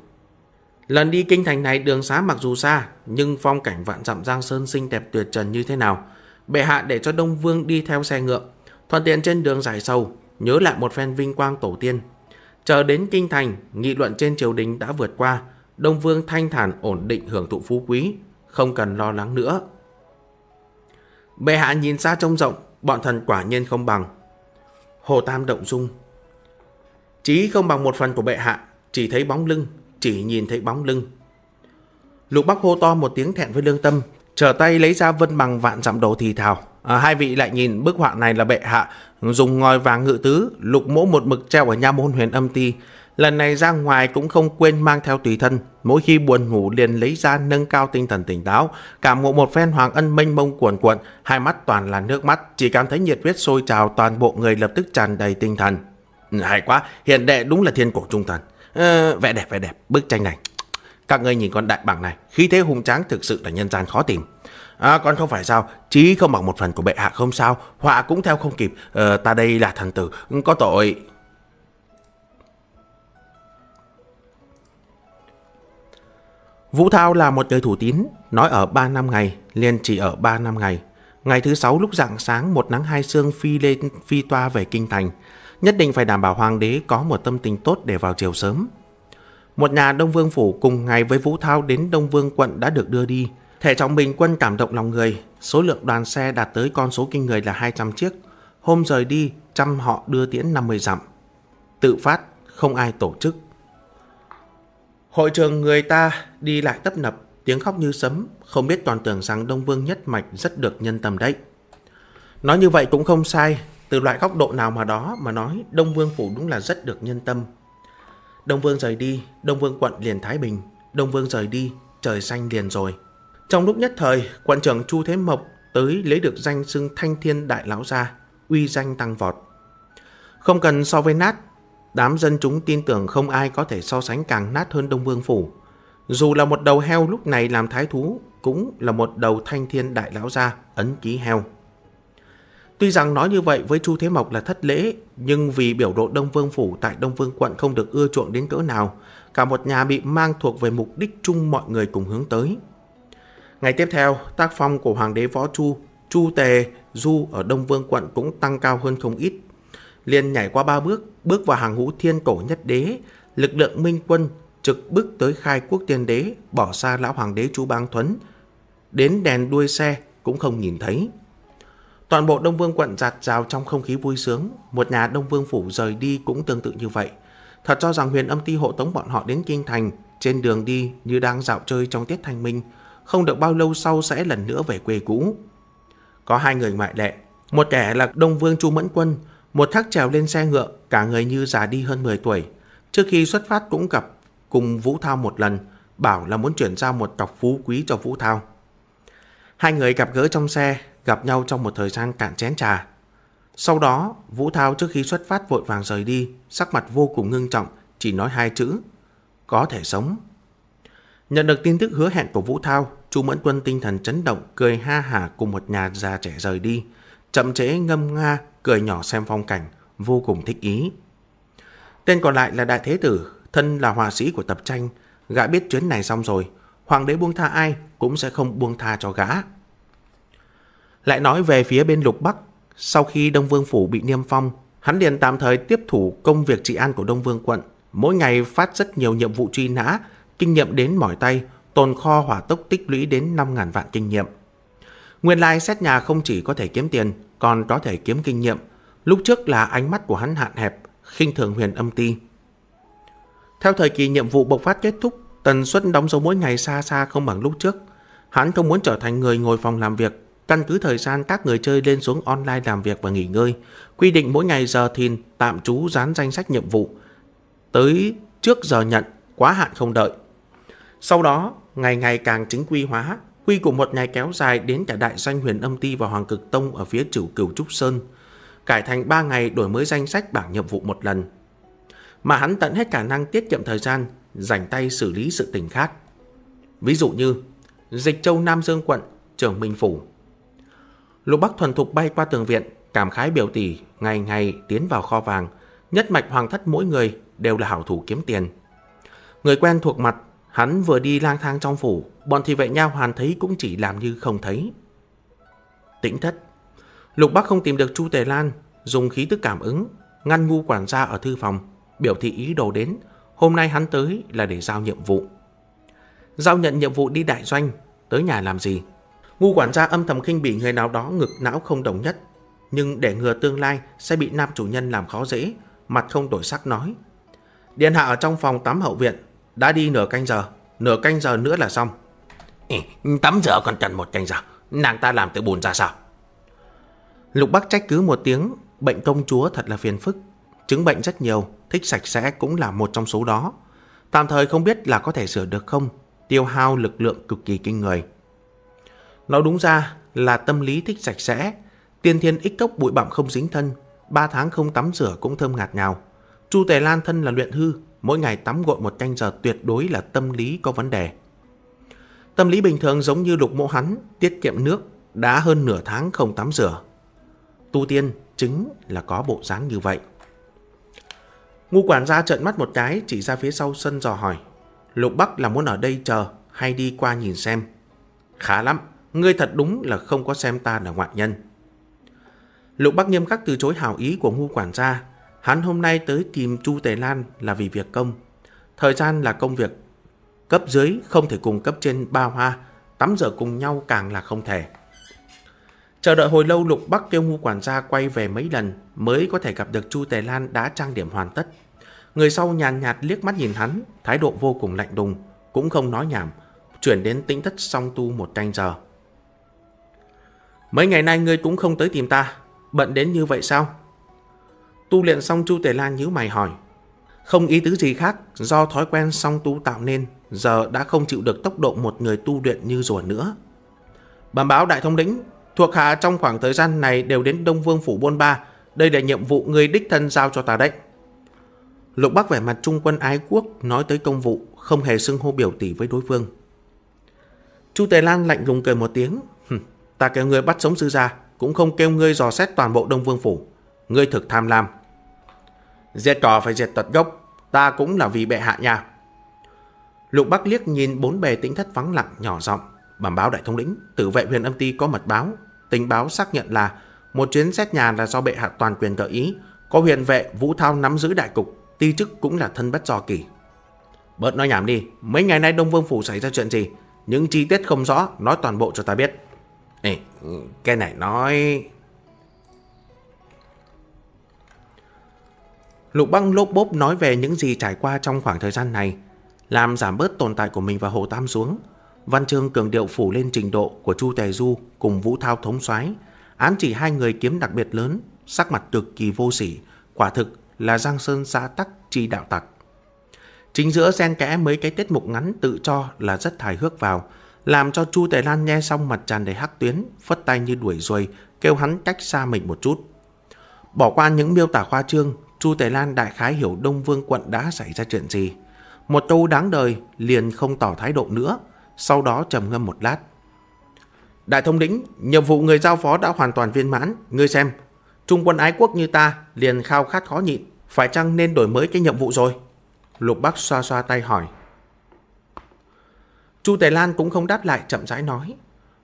Lần đi kinh thành này đường xá mặc dù xa, nhưng phong cảnh vạn dặm giang sơn xinh đẹp tuyệt trần như thế nào. Bệ hạ để cho Đông Vương đi theo xe ngựa, thuận tiện trên đường dài sâu, nhớ lại một phen vinh quang tổ tiên. Chờ đến kinh thành, nghị luận trên triều đình đã vượt qua, Đông Vương thanh thản ổn định hưởng thụ phú quý, không cần lo lắng nữa. Bệ hạ nhìn xa trông rộng, bọn thần quả nhiên không bằng. Hồ Tam động dung. Chí không bằng một phần của bệ hạ, chỉ thấy bóng lưng, chỉ nhìn thấy bóng lưng. Lục Bắc hô to một tiếng thẹn với lương tâm, trở tay lấy ra vân bằng vạn dặm đồ thì thào. À, hai vị lại nhìn bức họa này là bệ hạ, dùng ngòi vàng ngự tứ, lục mỗ một mực treo ở nha môn huyền âm ti, Lần này ra ngoài cũng không quên mang theo tùy thân, mỗi khi buồn ngủ liền lấy ra nâng cao tinh thần tỉnh táo, cảm ngộ một phen Hoàng Ân mênh mông cuồn cuộn, hai mắt toàn là nước mắt, chỉ cảm thấy nhiệt huyết sôi trào toàn bộ người lập tức tràn đầy tinh thần. Hay quá, hiện đệ đúng là thiên cổ trung thần. Ờ, vẽ đẹp, vẻ đẹp, bức tranh này. Các ngươi nhìn con đại bảng này, khí thế hùng tráng thực sự là nhân gian khó tìm. À, con không phải sao, trí không bằng một phần của bệ hạ không sao, họa cũng theo không kịp, ờ, ta đây là thần tử, có tội... Vũ Thao là một người thủ tín, nói ở 3 năm ngày, liền chỉ ở 3 năm ngày. Ngày thứ 6 lúc rạng sáng một nắng hai sương phi lên phi toa về kinh thành, nhất định phải đảm bảo hoàng đế có một tâm tình tốt để vào chiều sớm. Một nhà Đông Vương Phủ cùng ngày với Vũ Thao đến Đông Vương quận đã được đưa đi. Thể trọng bình quân cảm động lòng người, số lượng đoàn xe đạt tới con số kinh người là 200 chiếc. Hôm rời đi, trăm họ đưa tiễn 50 dặm. Tự phát, không ai tổ chức. Hội trường người ta đi lại tấp nập, tiếng khóc như sấm, không biết toàn tưởng rằng Đông Vương Nhất Mạch rất được nhân tâm đấy. Nói như vậy cũng không sai, từ loại góc độ nào mà đó mà nói Đông Vương Phủ đúng là rất được nhân tâm. Đông Vương rời đi, Đông Vương quận liền Thái Bình, Đông Vương rời đi, trời xanh liền rồi. Trong lúc nhất thời, quận trưởng Chu Thế Mộc tới lấy được danh xưng thanh thiên đại lão gia, uy danh tăng vọt. Không cần so với nát, Đám dân chúng tin tưởng không ai có thể so sánh càng nát hơn Đông Vương Phủ. Dù là một đầu heo lúc này làm thái thú, cũng là một đầu thanh thiên đại lão gia, ấn ký heo. Tuy rằng nói như vậy với Chu Thế Mộc là thất lễ, nhưng vì biểu độ Đông Vương Phủ tại Đông Vương quận không được ưa chuộng đến cỡ nào, cả một nhà bị mang thuộc về mục đích chung mọi người cùng hướng tới. Ngày tiếp theo, tác phong của Hoàng đế Võ Chu, Chu Tề, Du ở Đông Vương quận cũng tăng cao hơn không ít. Liên nhảy qua ba bước, Bước vào hàng ngũ thiên tổ nhất đế, lực lượng minh quân trực bước tới khai quốc tiên đế, bỏ xa lão hoàng đế chú Bang Thuấn. Đến đèn đuôi xe cũng không nhìn thấy. Toàn bộ Đông Vương quận giạt rào trong không khí vui sướng, một nhà Đông Vương phủ rời đi cũng tương tự như vậy. Thật cho rằng huyền âm ti hộ tống bọn họ đến Kinh Thành, trên đường đi như đang dạo chơi trong tiết thanh minh, không được bao lâu sau sẽ lần nữa về quê cũ. Có hai người ngoại lệ, một kẻ là Đông Vương Chu Mẫn Quân, một thác trèo lên xe ngựa, cả người như già đi hơn 10 tuổi. Trước khi xuất phát cũng gặp cùng Vũ Thao một lần, bảo là muốn chuyển giao một cọc phú quý cho Vũ Thao. Hai người gặp gỡ trong xe, gặp nhau trong một thời gian cạn chén trà. Sau đó, Vũ Thao trước khi xuất phát vội vàng rời đi, sắc mặt vô cùng ngưng trọng, chỉ nói hai chữ, có thể sống. Nhận được tin tức hứa hẹn của Vũ Thao, Chu Mẫn Quân tinh thần chấn động, cười ha hả cùng một nhà già trẻ rời đi, chậm chế ngâm nga cười nhỏ xem phong cảnh, vô cùng thích ý. Tên còn lại là Đại Thế Tử, thân là họa sĩ của tập tranh, gã biết chuyến này xong rồi, hoàng đế buông tha ai cũng sẽ không buông tha cho gã. Lại nói về phía bên lục bắc, sau khi Đông Vương Phủ bị niêm phong, hắn liền tạm thời tiếp thủ công việc trị an của Đông Vương quận, mỗi ngày phát rất nhiều nhiệm vụ truy nã, kinh nghiệm đến mỏi tay, tồn kho hỏa tốc tích lũy đến 5.000 vạn kinh nghiệm. Nguyên lai like xét nhà không chỉ có thể kiếm tiền, còn có thể kiếm kinh nghiệm. Lúc trước là ánh mắt của hắn hạn hẹp, khinh thường huyền âm ti. Theo thời kỳ nhiệm vụ bộc phát kết thúc, tần suất đóng dấu mỗi ngày xa xa không bằng lúc trước. Hắn không muốn trở thành người ngồi phòng làm việc, căn cứ thời gian các người chơi lên xuống online làm việc và nghỉ ngơi. Quy định mỗi ngày giờ thìn tạm trú dán danh sách nhiệm vụ. Tới trước giờ nhận, quá hạn không đợi. Sau đó, ngày ngày càng chính quy hóa, Huy của một ngày kéo dài đến cả đại doanh huyền âm ti và hoàng cực tông ở phía trửu cửu Trúc Sơn, cải thành 3 ngày đổi mới danh sách bảng nhiệm vụ một lần. Mà hắn tận hết khả năng tiết kiệm thời gian, dành tay xử lý sự tình khác. Ví dụ như, dịch châu Nam Dương quận, trường Minh Phủ. Lục Bắc thuần thục bay qua tường viện, cảm khái biểu tỷ, ngày ngày tiến vào kho vàng, nhất mạch hoàng thất mỗi người đều là hảo thủ kiếm tiền. Người quen thuộc mặt Hắn vừa đi lang thang trong phủ, bọn thị vệ nha hoàn thấy cũng chỉ làm như không thấy. Tĩnh thất Lục Bắc không tìm được Chu Tề Lan, dùng khí tức cảm ứng, ngăn ngu quản gia ở thư phòng, biểu thị ý đồ đến, hôm nay hắn tới là để giao nhiệm vụ. Giao nhận nhiệm vụ đi đại doanh, tới nhà làm gì? Ngu quản gia âm thầm khinh bỉ người nào đó ngực não không đồng nhất, nhưng để ngừa tương lai sẽ bị nam chủ nhân làm khó dễ, mặt không đổi sắc nói. Điện hạ ở trong phòng tắm hậu viện đã đi nửa canh giờ, nửa canh giờ nữa là xong. tắm rửa còn cần một canh giờ, nàng ta làm tự bùn ra sao? Lục Bắc trách cứ một tiếng, bệnh công chúa thật là phiền phức. Chứng bệnh rất nhiều, thích sạch sẽ cũng là một trong số đó. Tạm thời không biết là có thể sửa được không, tiêu hao lực lượng cực kỳ kinh người. Nói đúng ra là tâm lý thích sạch sẽ, tiên thiên ích cốc bụi bặm không dính thân, 3 tháng không tắm rửa cũng thơm ngạt ngào. Chu Tề Lan thân là luyện hư, mỗi ngày tắm gội một canh giờ tuyệt đối là tâm lý có vấn đề. Tâm lý bình thường giống như lục mộ hắn, tiết kiệm nước, đã hơn nửa tháng không tắm rửa. Tu tiên chứng là có bộ dáng như vậy. Ngu quản gia trợn mắt một cái chỉ ra phía sau sân dò hỏi. Lục Bắc là muốn ở đây chờ hay đi qua nhìn xem? Khá lắm, ngươi thật đúng là không có xem ta là ngoại nhân. Lục Bắc nghiêm khắc từ chối hảo ý của ngu quản gia Hắn hôm nay tới tìm Chu Tề Lan là vì việc công. Thời gian là công việc. Cấp dưới không thể cùng cấp trên ba hoa, tắm rửa cùng nhau càng là không thể. Chờ đợi hồi lâu Lục Bắc kêu ngu quản gia quay về mấy lần mới có thể gặp được Chu Tề Lan đã trang điểm hoàn tất. Người sau nhàn nhạt, nhạt liếc mắt nhìn hắn, thái độ vô cùng lạnh đùng, cũng không nói nhảm, chuyển đến tĩnh thất song tu một canh giờ. Mấy ngày nay ngươi cũng không tới tìm ta, bận đến như vậy sao? Tu luyện xong Chu Tề Lan nhíu mày hỏi. Không ý tứ gì khác, do thói quen song tu tạo nên, giờ đã không chịu được tốc độ một người tu luyện như rùa nữa. Bẩm báo Đại Thông Lĩnh, thuộc hạ trong khoảng thời gian này đều đến Đông Vương Phủ Bôn Ba, đây là nhiệm vụ người đích thân giao cho ta đấy. Lục Bắc vẻ mặt trung quân ái quốc nói tới công vụ, không hề xưng hô biểu tỷ với đối phương. Chu Tề Lan lạnh lùng cười một tiếng, ta kêu người bắt sống sư gia, cũng không kêu ngươi dò xét toàn bộ Đông Vương Phủ. Ngươi thực tham lam, Diệt cỏ phải diệt tật gốc, ta cũng là vì bệ hạ nha. Lục Bắc liếc nhìn bốn bề tĩnh thất vắng lặng nhỏ giọng, bẩm báo đại thống lĩnh, tử vệ huyền âm ti có mật báo, tình báo xác nhận là một chuyến xét nhà là do bệ hạ toàn quyền gợi ý, có huyền vệ Vũ Thao nắm giữ đại cục, ti chức cũng là thân bất do kỳ. Bớt nói nhảm đi, mấy ngày nay Đông Vương Phủ xảy ra chuyện gì? Những chi tiết không rõ, nói toàn bộ cho ta biết. Ê, cái này nói... Lục băng lốp bốp nói về những gì trải qua trong khoảng thời gian này, làm giảm bớt tồn tại của mình và Hồ Tam xuống. Văn chương cường điệu phủ lên trình độ của Chu Tề Du cùng Vũ Thao thống soái án chỉ hai người kiếm đặc biệt lớn, sắc mặt cực kỳ vô sỉ, quả thực là Giang Sơn xã tắc chi đạo tặc. Chính giữa xen kẽ mấy cái tiết mục ngắn tự cho là rất hài hước vào, làm cho Chu Tề Lan nghe xong mặt tràn đầy hắc tuyến, phất tay như đuổi ruồi, kêu hắn cách xa mình một chút. Bỏ qua những miêu tả khoa trương, Chu Tề Lan đại khái hiểu Đông Vương quận đã xảy ra chuyện gì. Một câu đáng đời liền không tỏ thái độ nữa, sau đó trầm ngâm một lát. Đại thống lĩnh, nhiệm vụ người giao phó đã hoàn toàn viên mãn, ngươi xem. Trung quân ái quốc như ta liền khao khát khó nhịn, phải chăng nên đổi mới cái nhiệm vụ rồi? Lục Bắc xoa xoa tay hỏi. Chu Tề Lan cũng không đáp lại chậm rãi nói.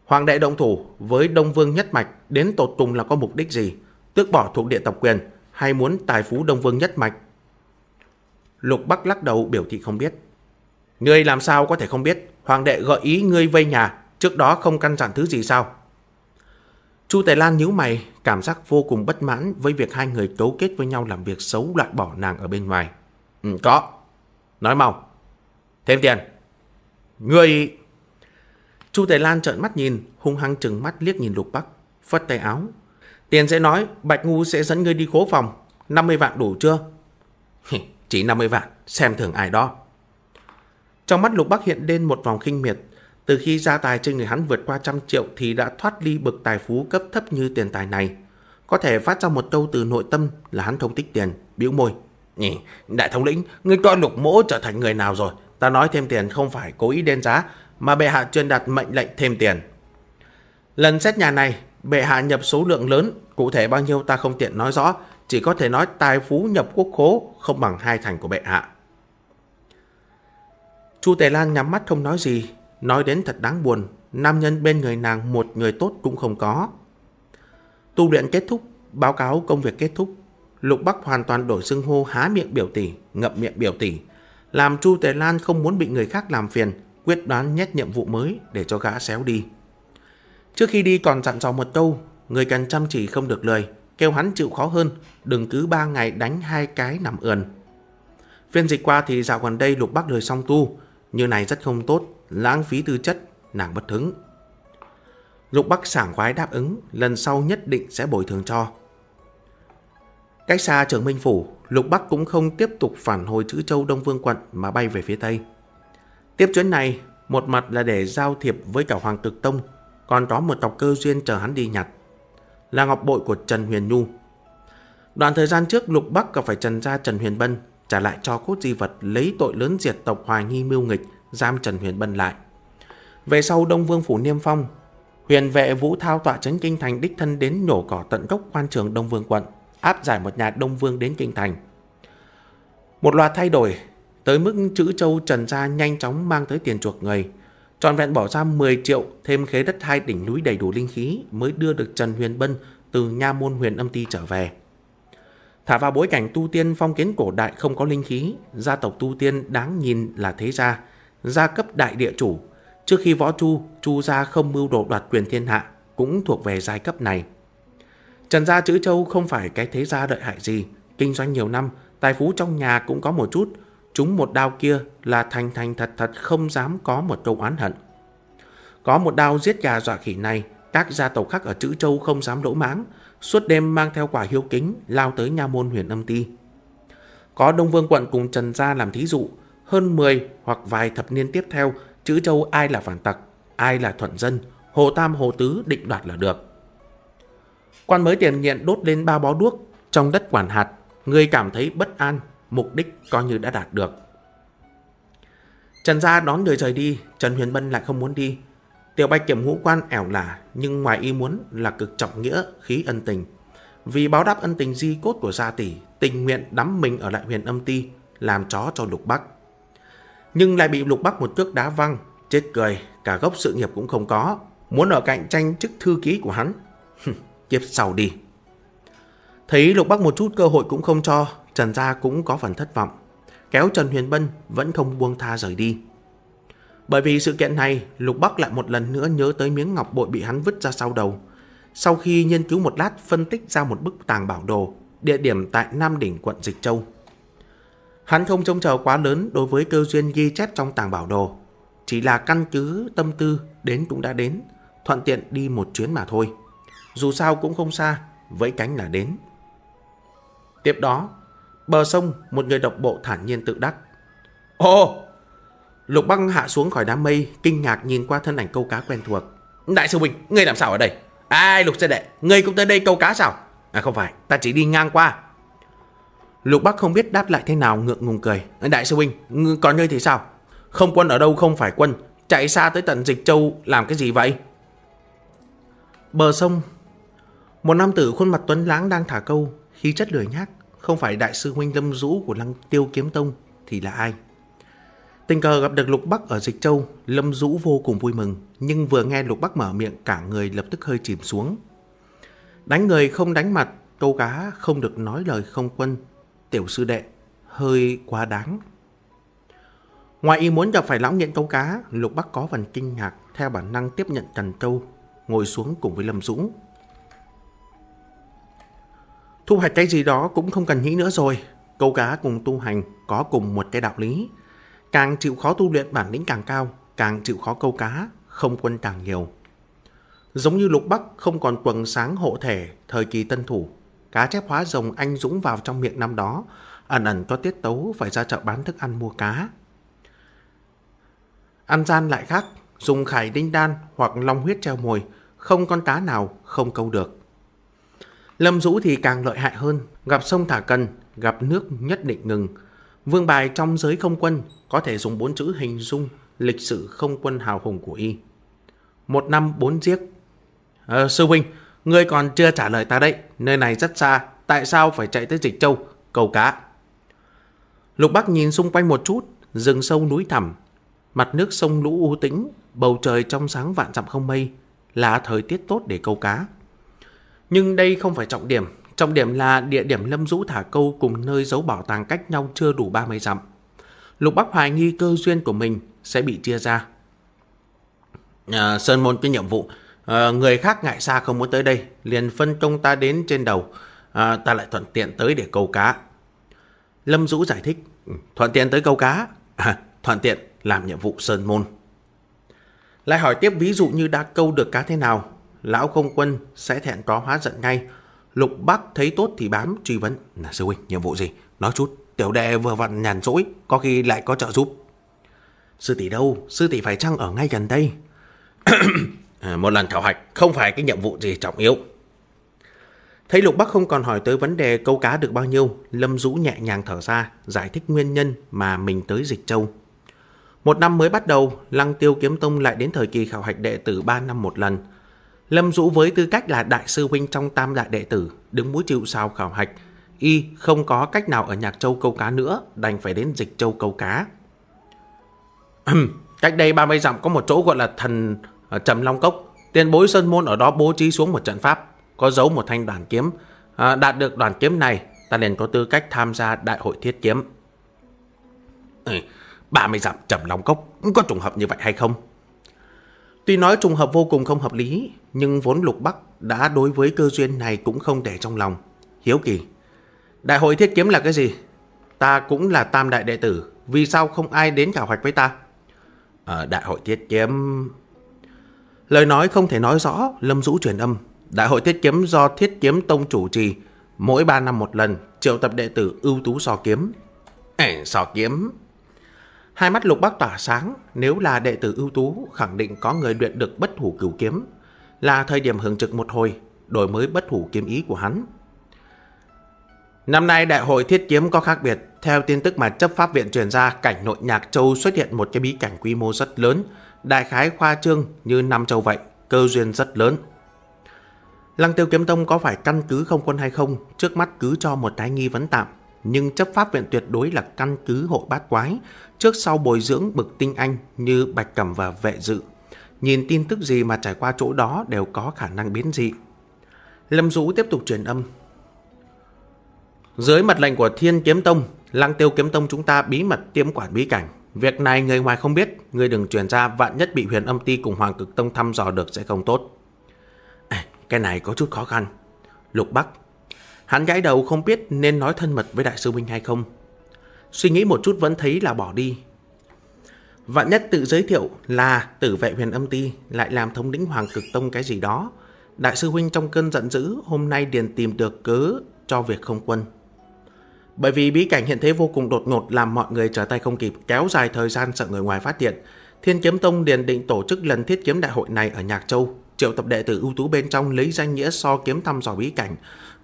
Hoàng đệ động thủ với Đông Vương nhất mạch đến tột cùng là có mục đích gì? Tước bỏ thuộc địa tập quyền, hay muốn tài phú Đông Vương nhất mạch? Lục Bắc lắc đầu biểu thị không biết. Ngươi làm sao có thể không biết? Hoàng đệ gợi ý ngươi vây nhà, trước đó không căn dặn thứ gì sao? Chu Tài Lan nhíu mày, cảm giác vô cùng bất mãn với việc hai người cấu kết với nhau làm việc xấu loại bỏ nàng ở bên ngoài. Ừ, có. Nói mau. Thêm tiền. Ngươi... Chu Tài Lan trợn mắt nhìn, hung hăng trừng mắt liếc nhìn Lục Bắc, phất tay áo, Tiền sẽ nói Bạch Ngu sẽ dẫn ngươi đi khố phòng. 50 vạn đủ chưa? Chỉ 50 vạn, xem thường ai đó. Trong mắt Lục Bắc hiện lên một vòng khinh miệt. Từ khi gia tài trên người hắn vượt qua trăm triệu thì đã thoát ly bực tài phú cấp thấp như tiền tài này. Có thể phát ra một câu từ nội tâm là hắn thông tích tiền, biểu môi. đại thống lĩnh, ngươi coi lục mỗ trở thành người nào rồi? Ta nói thêm tiền không phải cố ý đen giá, mà bệ hạ chuyên đặt mệnh lệnh thêm tiền. Lần xét nhà này, Bệ hạ nhập số lượng lớn, cụ thể bao nhiêu ta không tiện nói rõ, chỉ có thể nói tài phú nhập quốc khố không bằng hai thành của bệ hạ. Chu Tề Lan nhắm mắt không nói gì, nói đến thật đáng buồn, nam nhân bên người nàng một người tốt cũng không có. Tu luyện kết thúc, báo cáo công việc kết thúc, Lục Bắc hoàn toàn đổi xưng hô há miệng biểu tỷ, ngậm miệng biểu tỷ, làm Chu Tề Lan không muốn bị người khác làm phiền, quyết đoán nhét nhiệm vụ mới để cho gã xéo đi. Trước khi đi còn dặn dò một câu, người cần chăm chỉ không được lười, kêu hắn chịu khó hơn, đừng cứ ba ngày đánh hai cái nằm ườn. Phiên dịch qua thì dạo gần đây lục bác lười song tu, như này rất không tốt, lãng phí tư chất, nàng bất hứng. Lục Bắc sảng khoái đáp ứng, lần sau nhất định sẽ bồi thường cho. Cách xa trưởng Minh Phủ, Lục Bắc cũng không tiếp tục phản hồi chữ châu Đông Vương quận mà bay về phía Tây. Tiếp chuyến này, một mặt là để giao thiệp với cả Hoàng Cực Tông, còn có một tộc cơ duyên chờ hắn đi nhặt. Là ngọc bội của Trần Huyền Nhu. Đoạn thời gian trước Lục Bắc gặp phải Trần gia Trần Huyền Bân trả lại cho cốt di vật lấy tội lớn diệt tộc hoài nghi mưu nghịch giam Trần Huyền Bân lại. Về sau Đông Vương Phủ Niêm Phong, huyền vệ Vũ Thao tọa chấn Kinh Thành đích thân đến nhổ cỏ tận gốc quan trường Đông Vương quận, áp giải một nhà Đông Vương đến Kinh Thành. Một loạt thay đổi, tới mức chữ châu Trần Gia nhanh chóng mang tới tiền chuộc người, Trọn vẹn bỏ ra 10 triệu thêm khế đất hai đỉnh núi đầy đủ linh khí mới đưa được Trần Huyền Bân từ nha môn huyền âm ti trở về. Thả vào bối cảnh tu tiên phong kiến cổ đại không có linh khí, gia tộc tu tiên đáng nhìn là thế gia, gia cấp đại địa chủ. Trước khi võ chu, chu gia không mưu đồ đoạt quyền thiên hạ, cũng thuộc về giai cấp này. Trần gia chữ châu không phải cái thế gia đợi hại gì, kinh doanh nhiều năm, tài phú trong nhà cũng có một chút, Chúng một đao kia là thành thành thật thật không dám có một câu oán hận. Có một đao giết gà dọa khỉ này, các gia tộc khác ở chữ châu không dám lỗ mãng, suốt đêm mang theo quả hiếu kính lao tới nha môn huyền âm ti. Có Đông Vương quận cùng Trần Gia làm thí dụ, hơn 10 hoặc vài thập niên tiếp theo, chữ châu ai là phản tặc, ai là thuận dân, hồ tam hồ tứ định đoạt là được. Quan mới tiền nghiện đốt lên ba bó đuốc, trong đất quản hạt, người cảm thấy bất an, mục đích coi như đã đạt được. Trần Gia đón người rời đi, Trần Huyền Bân lại không muốn đi. Tiểu Bạch kiểm ngũ quan ẻo lả nhưng ngoài ý muốn là cực trọng nghĩa, khí ân tình. Vì báo đáp ân tình di cốt của gia tỷ, tình nguyện đắm mình ở lại huyền âm ti, làm chó cho Lục Bắc. Nhưng lại bị Lục Bắc một cước đá văng, chết cười, cả gốc sự nghiệp cũng không có, muốn ở cạnh tranh chức thư ký của hắn. Kiếp sau đi. Thấy Lục Bắc một chút cơ hội cũng không cho, Trần Gia cũng có phần thất vọng, kéo Trần Huyền Bân vẫn không buông tha rời đi. Bởi vì sự kiện này, Lục Bắc lại một lần nữa nhớ tới miếng ngọc bội bị hắn vứt ra sau đầu. Sau khi nghiên cứu một lát phân tích ra một bức tàng bảo đồ, địa điểm tại Nam Đỉnh quận Dịch Châu. Hắn không trông chờ quá lớn đối với cơ duyên ghi chép trong tàng bảo đồ, chỉ là căn cứ tâm tư đến cũng đã đến, thuận tiện đi một chuyến mà thôi. Dù sao cũng không xa, vẫy cánh là đến. Tiếp đó, Bờ sông, một người độc bộ thản nhiên tự đắc. Ồ! Lục băng hạ xuống khỏi đám mây, kinh ngạc nhìn qua thân ảnh câu cá quen thuộc. Đại sư huynh, ngươi làm sao ở đây? Ai lục sư đệ, ngươi cũng tới đây câu cá sao? À không phải, ta chỉ đi ngang qua. Lục Bắc không biết đáp lại thế nào ngượng ngùng cười. Đại sư huynh, còn ngươi thì sao? Không quân ở đâu không phải quân, chạy xa tới tận Dịch Châu làm cái gì vậy? Bờ sông, một nam tử khuôn mặt tuấn lãng đang thả câu, khí chất lười nhác không phải đại sư huynh Lâm Dũ của Lăng Tiêu Kiếm Tông thì là ai? Tình cờ gặp được Lục Bắc ở Dịch Châu, Lâm Dũ vô cùng vui mừng, nhưng vừa nghe Lục Bắc mở miệng cả người lập tức hơi chìm xuống. Đánh người không đánh mặt, câu cá không được nói lời không quân, tiểu sư đệ, hơi quá đáng. Ngoài ý muốn gặp phải lão nghiện câu cá, Lục Bắc có phần kinh ngạc theo bản năng tiếp nhận Trần Châu, ngồi xuống cùng với Lâm Dũng. Thu hoạch cái gì đó cũng không cần nghĩ nữa rồi. Câu cá cùng tu hành có cùng một cái đạo lý. Càng chịu khó tu luyện bản lĩnh càng cao, càng chịu khó câu cá, không quân càng nhiều. Giống như lục bắc không còn quần sáng hộ thể thời kỳ tân thủ, cá chép hóa rồng anh dũng vào trong miệng năm đó, ẩn ẩn có tiết tấu phải ra chợ bán thức ăn mua cá. Ăn gian lại khác, dùng khải đinh đan hoặc long huyết treo mồi, không con cá nào không câu được. Lâm Dũ thì càng lợi hại hơn, gặp sông Thả Cần, gặp nước nhất định ngừng. Vương Bài trong giới không quân có thể dùng bốn chữ hình dung lịch sử không quân hào hùng của y. Một năm bốn giếc. Ờ, sư huynh, ngươi còn chưa trả lời ta đấy, nơi này rất xa, tại sao phải chạy tới Dịch Châu, cầu cá? Lục Bắc nhìn xung quanh một chút, rừng sâu núi thẳm, mặt nước sông lũ u tĩnh, bầu trời trong sáng vạn dặm không mây, là thời tiết tốt để câu cá. Nhưng đây không phải trọng điểm, trọng điểm là địa điểm Lâm Dũ thả câu cùng nơi giấu bảo tàng cách nhau chưa đủ 30 dặm. Lục Bắc hoài nghi cơ duyên của mình sẽ bị chia ra. À, Sơn Môn cái nhiệm vụ, à, người khác ngại xa không muốn tới đây, liền phân công ta đến trên đầu, à, ta lại thuận tiện tới để câu cá. Lâm Dũ giải thích, ừ, thuận tiện tới câu cá, à, thuận tiện làm nhiệm vụ Sơn Môn. Lại hỏi tiếp ví dụ như đã câu được cá thế nào, lão không quân sẽ thẹn có hóa giận ngay. Lục Bắc thấy tốt thì bám truy vấn. Là sư huynh, nhiệm vụ gì? Nói chút, tiểu đệ vừa vặn nhàn rỗi, có khi lại có trợ giúp. Sư tỷ đâu? Sư tỷ phải chăng ở ngay gần đây? À, một lần khảo hạch, không phải cái nhiệm vụ gì trọng yếu. Thấy Lục Bắc không còn hỏi tới vấn đề câu cá được bao nhiêu, Lâm Dũ nhẹ nhàng thở ra, giải thích nguyên nhân mà mình tới Dịch Châu. Một năm mới bắt đầu, Lăng Tiêu Kiếm Tông lại đến thời kỳ khảo hạch đệ tử 3 năm một lần. Lâm Dũ với tư cách là đại sư huynh trong tam đại đệ tử, đứng mũi chịu sao khảo hạch, y không có cách nào ở Nhạc Châu câu cá nữa, đành phải đến Dịch Châu câu cá. cách đây 30 dặm có một chỗ gọi là thần ờ, Trầm Long Cốc, tiền bối Sơn Môn ở đó bố trí xuống một trận pháp, có giấu một thanh đoàn kiếm. À, đạt được đoàn kiếm này, ta liền có tư cách tham gia đại hội thiết kiếm. Ừ, 30 dặm Trầm Long Cốc, có trùng hợp như vậy hay không? Tuy nói trùng hợp vô cùng không hợp lý, nhưng vốn Lục Bắc đã đối với cơ duyên này cũng không để trong lòng. Hiếu kỳ, đại hội thiết kiếm là cái gì? Ta cũng là tam đại đệ tử, vì sao không ai đến cả hoạch với ta? Ở ờ, đại hội thiết kiếm... Lời nói không thể nói rõ, Lâm Dũ truyền âm. Đại hội thiết kiếm do thiết kiếm tông chủ trì, mỗi 3 năm một lần, triệu tập đệ tử ưu tú so kiếm. Ê, so kiếm... Hai mắt lục bác tỏa sáng, nếu là đệ tử ưu tú, khẳng định có người luyện được bất thủ cửu kiếm, là thời điểm hưởng trực một hồi, đổi mới bất hủ kiếm ý của hắn. Năm nay đại hội thiết kiếm có khác biệt, theo tin tức mà chấp pháp viện truyền ra, cảnh nội Nhạc Châu xuất hiện một cái bí cảnh quy mô rất lớn, đại khái khoa trương như năm Châu vậy, cơ duyên rất lớn. Lăng Tiêu Kiếm Tông có phải căn cứ không quân hay không, trước mắt cứ cho một cái nghi vấn tạm, nhưng chấp pháp viện tuyệt đối là căn cứ hộ bát quái, trước sau bồi dưỡng bực tinh anh như Bạch Cẩm và Vệ Dự Nhìn tin tức gì mà trải qua chỗ đó đều có khả năng biến dị. Lâm Dũ tiếp tục truyền âm. Dưới mặt lệnh của Thiên Kiếm Tông, Lăng Tiêu Kiếm Tông chúng ta bí mật tiêm quản bí cảnh. Việc này người ngoài không biết, người đừng truyền ra vạn nhất bị huyền âm ti cùng Hoàng Cực Tông thăm dò được sẽ không tốt. À, cái này có chút khó khăn. Lục Bắc. Hắn gãi đầu không biết nên nói thân mật với Đại sư Minh hay không. Suy nghĩ một chút vẫn thấy là bỏ đi, Vạn nhất tự giới thiệu là tử vệ huyền âm ti lại làm thống lĩnh hoàng cực tông cái gì đó. Đại sư huynh trong cơn giận dữ hôm nay điền tìm được cớ cho việc không quân. Bởi vì bí cảnh hiện thế vô cùng đột ngột làm mọi người trở tay không kịp kéo dài thời gian sợ người ngoài phát hiện. Thiên Kiếm Tông điền định tổ chức lần thiết kiếm đại hội này ở Nhạc Châu, triệu tập đệ tử ưu tú bên trong lấy danh nghĩa so kiếm thăm dò bí cảnh,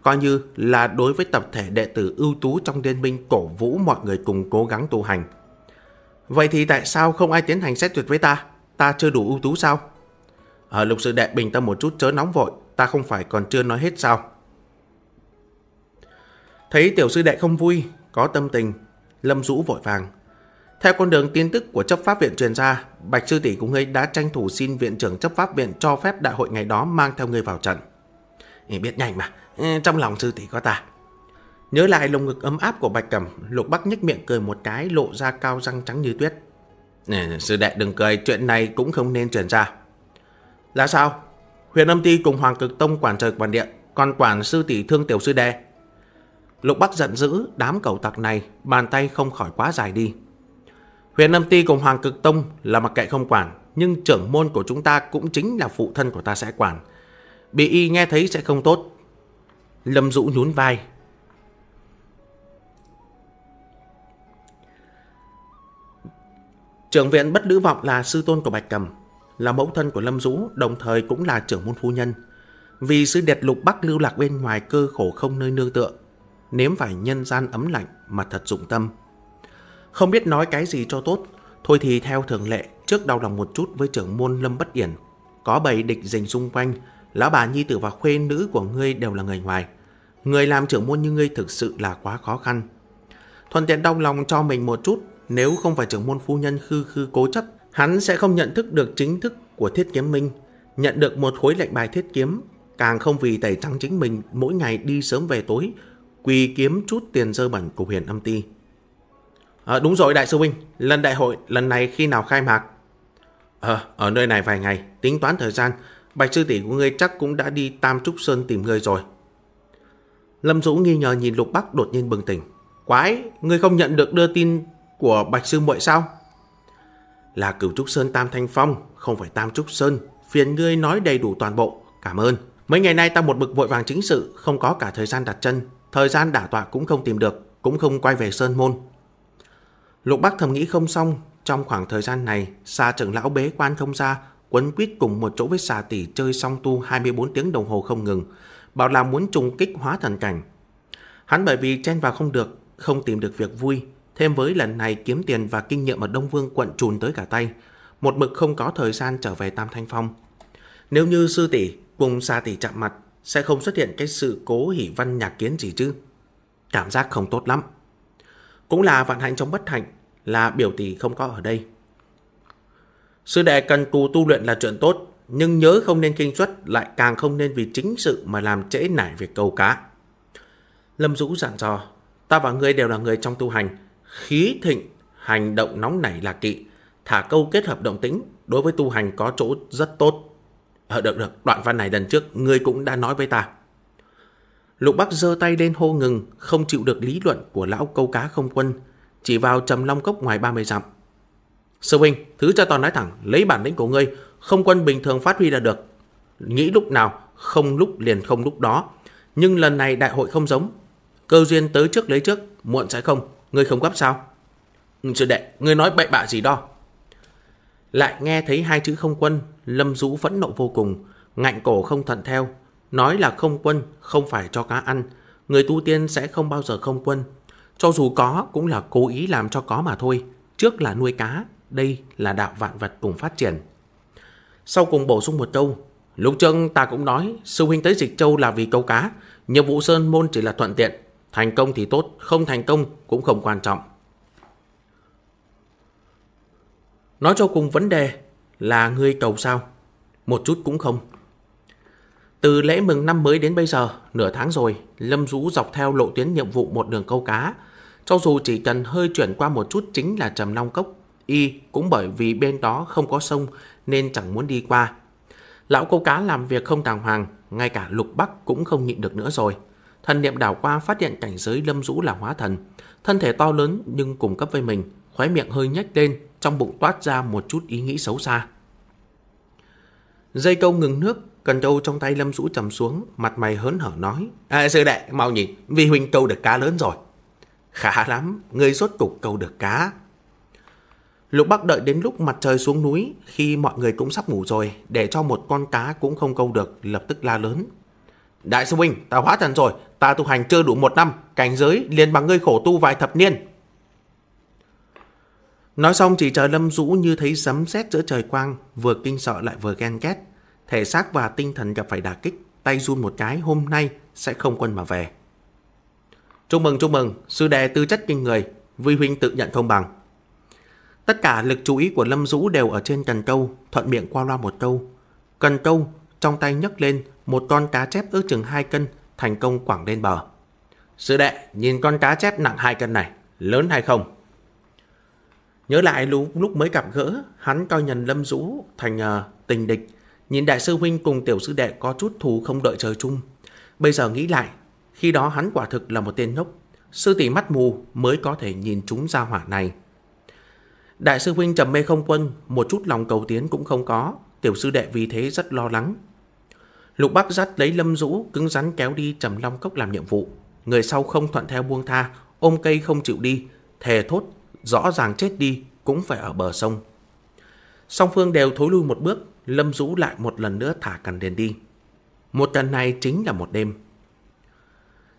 coi như là đối với tập thể đệ tử ưu tú trong liên minh cổ vũ mọi người cùng cố gắng tu hành. Vậy thì tại sao không ai tiến hành xét duyệt với ta? Ta chưa đủ ưu tú sao? Ở lục sự đệ bình tâm một chút chớ nóng vội, ta không phải còn chưa nói hết sao? Thấy tiểu sư đệ không vui, có tâm tình, Lâm Dũ vội vàng. Theo con đường tin tức của chấp pháp viện truyền ra, Bạch Sư Tỷ của ngươi đã tranh thủ xin viện trưởng chấp pháp viện cho phép đại hội ngày đó mang theo ngươi vào trận. Biết nhanh mà, ừ, trong lòng Sư Tỷ có ta, Nhớ lại lồng ngực ấm áp của Bạch Cẩm, Lục Bắc nhếch miệng cười một cái lộ ra cao răng trắng như tuyết. Sư đệ đừng cười, chuyện này cũng không nên truyền ra. Là sao? Huyền âm ti cùng Hoàng Cực Tông quản trời quản địa, còn quản sư tỷ thương tiểu sư đệ. Lục Bắc giận dữ, đám cầu tặc này, bàn tay không khỏi quá dài đi. Huyền âm ti cùng Hoàng Cực Tông là mặc kệ không quản, nhưng trưởng môn của chúng ta cũng chính là phụ thân của ta sẽ quản. Bị y nghe thấy sẽ không tốt. Lâm Dũ nhún vai, Trưởng viện Bất Lữ Vọng là sư tôn của Bạch Cầm, là mẫu thân của Lâm Dũ, đồng thời cũng là trưởng môn phu nhân. Vì sư đẹp lục bắc lưu lạc bên ngoài cơ khổ không nơi nương tựa, nếm phải nhân gian ấm lạnh mà thật dụng tâm. Không biết nói cái gì cho tốt, thôi thì theo thường lệ, trước đau lòng một chút với trưởng môn Lâm Bất Điển. Có bầy địch dình xung quanh, lão bà nhi tử và khuê nữ của ngươi đều là người ngoài. Người làm trưởng môn như ngươi thực sự là quá khó khăn. Thuần tiện đau lòng cho mình một chút, nếu không phải trưởng môn phu nhân khư khư cố chấp, hắn sẽ không nhận thức được chính thức của thiết kiếm minh, nhận được một khối lệnh bài thiết kiếm, càng không vì tẩy trắng chính mình mỗi ngày đi sớm về tối, quỳ kiếm chút tiền dơ bẩn của huyền âm ti. À, đúng rồi đại sư huynh, lần đại hội lần này khi nào khai mạc? à, ở nơi này vài ngày, tính toán thời gian, bạch sư tỷ của ngươi chắc cũng đã đi Tam Trúc Sơn tìm ngươi rồi. Lâm Dũ nghi ngờ nhìn Lục Bắc đột nhiên bừng tỉnh. Quái, ngươi không nhận được đưa tin của Bạch Sư Muội sao? Là cửu trúc sơn Tam Thanh Phong, không phải Tam Trúc Sơn. Phiền ngươi nói đầy đủ toàn bộ. Cảm ơn. Mấy ngày nay ta một mực vội vàng chính sự, không có cả thời gian đặt chân. Thời gian đả tọa cũng không tìm được, cũng không quay về Sơn Môn. Lục Bắc thầm nghĩ không xong. Trong khoảng thời gian này, xa trưởng lão bế quan không ra, quấn quýt cùng một chỗ với xà tỷ chơi song tu 24 tiếng đồng hồ không ngừng, bảo là muốn trùng kích hóa thần cảnh. Hắn bởi vì chen vào không được, không tìm được việc vui, Thêm với lần này kiếm tiền và kinh nghiệm ở Đông Vương quận trùn tới cả tay, một mực không có thời gian trở về Tam Thanh Phong. Nếu như sư tỷ cùng xa tỷ chạm mặt, sẽ không xuất hiện cái sự cố hỉ văn nhạc kiến gì chứ. Cảm giác không tốt lắm. Cũng là vạn hạnh trong bất hạnh, là biểu tỷ không có ở đây. Sư đệ cần cù tu luyện là chuyện tốt, nhưng nhớ không nên kinh suất lại càng không nên vì chính sự mà làm trễ nải việc câu cá. Lâm Dũ dặn dò, ta và ngươi đều là người trong tu hành, khí thịnh, hành động nóng nảy là kỵ, thả câu kết hợp động tĩnh đối với tu hành có chỗ rất tốt. Ờ, được được, đoạn văn này lần trước ngươi cũng đã nói với ta. Lục Bắc giơ tay lên hô ngừng, không chịu được lý luận của lão câu cá không quân, chỉ vào trầm long cốc ngoài 30 dặm. Sư huynh, thứ cho toàn nói thẳng, lấy bản lĩnh của ngươi, không quân bình thường phát huy là được. Nghĩ lúc nào, không lúc liền không lúc đó. Nhưng lần này đại hội không giống. Cơ duyên tới trước lấy trước, muộn sẽ không. Ngươi không gấp sao? Sư đệ, ngươi nói bậy bạ gì đó. Lại nghe thấy hai chữ không quân, Lâm Dũ phẫn nộ vô cùng, ngạnh cổ không thận theo. Nói là không quân, không phải cho cá ăn. Người tu tiên sẽ không bao giờ không quân. Cho dù có, cũng là cố ý làm cho có mà thôi. Trước là nuôi cá, đây là đạo vạn vật cùng phát triển. Sau cùng bổ sung một câu. Lúc trưng ta cũng nói, sư huynh tới dịch châu là vì câu cá. Nhiệm vụ sơn môn chỉ là thuận tiện, Thành công thì tốt, không thành công cũng không quan trọng. Nói cho cùng vấn đề là ngươi cầu sao? Một chút cũng không. Từ lễ mừng năm mới đến bây giờ, nửa tháng rồi, Lâm Dũ dọc theo lộ tuyến nhiệm vụ một đường câu cá. Cho dù chỉ cần hơi chuyển qua một chút chính là trầm long cốc, y cũng bởi vì bên đó không có sông nên chẳng muốn đi qua. Lão câu cá làm việc không tàng hoàng, ngay cả lục bắc cũng không nhịn được nữa rồi. Thần niệm đảo qua phát hiện cảnh giới lâm rũ là hóa thần. Thân thể to lớn nhưng cùng cấp với mình, khóe miệng hơi nhếch lên, trong bụng toát ra một chút ý nghĩ xấu xa. Dây câu ngừng nước, cần câu trong tay lâm rũ trầm xuống, mặt mày hớn hở nói. À, sư đệ, mau nhìn, vì huynh câu được cá lớn rồi. Khá lắm, người rốt cục câu được cá. Lục Bắc đợi đến lúc mặt trời xuống núi, khi mọi người cũng sắp ngủ rồi, để cho một con cá cũng không câu được, lập tức la lớn. Đại sư huynh, ta hóa thần rồi, ta tu hành chưa đủ một năm, cảnh giới liền bằng ngươi khổ tu vài thập niên. Nói xong chỉ chờ Lâm Dũ như thấy sấm sét giữa trời quang, vừa kinh sợ lại vừa ghen ghét. Thể xác và tinh thần gặp phải đả kích, tay run một cái hôm nay sẽ không quân mà về. Chúc mừng, chúc mừng, sư đệ tư chất kinh người, vi huynh tự nhận thông bằng. Tất cả lực chú ý của Lâm Dũ đều ở trên cần câu, thuận miệng qua loa một câu. Cần câu, trong tay nhấc lên, một con cá chép ước chừng 2 cân thành công quảng lên bờ. Sư đệ, nhìn con cá chép nặng 2 cân này, lớn hay không? Nhớ lại lúc, lúc mới gặp gỡ, hắn coi nhận Lâm Dũ thành uh, tình địch, nhìn đại sư huynh cùng tiểu sư đệ có chút thù không đợi trời chung. Bây giờ nghĩ lại, khi đó hắn quả thực là một tên ngốc, sư tỷ mắt mù mới có thể nhìn chúng ra hỏa này. Đại sư huynh trầm mê không quân, một chút lòng cầu tiến cũng không có, tiểu sư đệ vì thế rất lo lắng, Lục Bắc dắt lấy Lâm Dũ, cứng rắn kéo đi Trầm Long Cốc làm nhiệm vụ. Người sau không thuận theo buông tha, ôm cây không chịu đi, thề thốt, rõ ràng chết đi cũng phải ở bờ sông. Song phương đều thối lui một bước, Lâm Dũ lại một lần nữa thả cần đền đi. Một lần này chính là một đêm.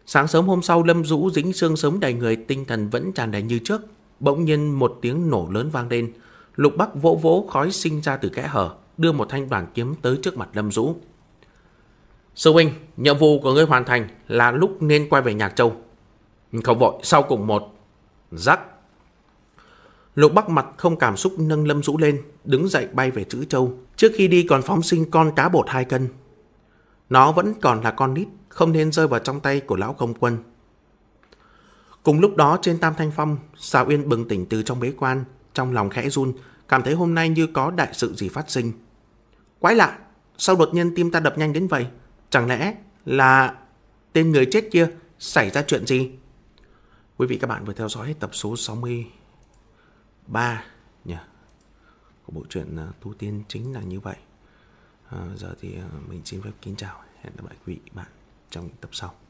Sáng sớm hôm sau Lâm Dũ dính xương sớm đầy người tinh thần vẫn tràn đầy như trước. Bỗng nhiên một tiếng nổ lớn vang lên. Lục Bắc vỗ vỗ khói sinh ra từ kẽ hở, đưa một thanh bản kiếm tới trước mặt Lâm Dũ. Sư huynh, nhiệm vụ của ngươi hoàn thành là lúc nên quay về Nhạc Châu. Không vội, sau cùng một. Rắc. Lục Bắc mặt không cảm xúc nâng Lâm rũ lên, đứng dậy bay về chữ Châu. Trước khi đi còn phóng sinh con cá bột hai cân. Nó vẫn còn là con nít, không nên rơi vào trong tay của lão không quân. Cùng lúc đó trên Tam Thanh Phong, Sào Uyên bừng tỉnh từ trong bế quan, trong lòng khẽ run, cảm thấy hôm nay như có đại sự gì phát sinh. Quái lạ, sao đột nhiên tim ta đập nhanh đến vậy? Chẳng lẽ là tên người chết kia xảy ra chuyện gì? Quý vị các bạn vừa theo dõi tập số 63 nhỉ? Của bộ truyện à, Tu Tiên chính là như vậy. À, giờ thì à, mình xin phép kính chào. Hẹn gặp lại quý vị bạn trong tập sau.